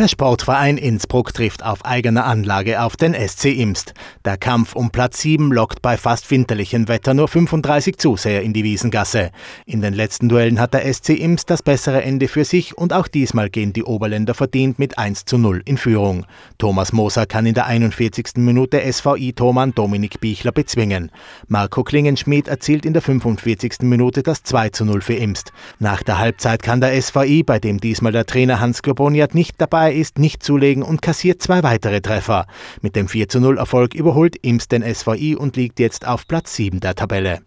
Der Sportverein Innsbruck trifft auf eigener Anlage auf den SC Imst. Der Kampf um Platz 7 lockt bei fast winterlichem Wetter nur 35 Zuseher in die Wiesengasse. In den letzten Duellen hat der SC Imst das bessere Ende für sich und auch diesmal gehen die Oberländer verdient mit 1 zu 0 in Führung. Thomas Moser kann in der 41. Minute SVI-Thomann Dominik Bichler bezwingen. Marco Klingenschmidt erzielt in der 45. Minute das 2 zu 0 für Imst. Nach der Halbzeit kann der SVI, bei dem diesmal der Trainer Hans Globoniat nicht dabei dabei ist, nicht zulegen und kassiert zwei weitere Treffer. Mit dem 4 0 Erfolg überholt Imst den SVI und liegt jetzt auf Platz 7 der Tabelle.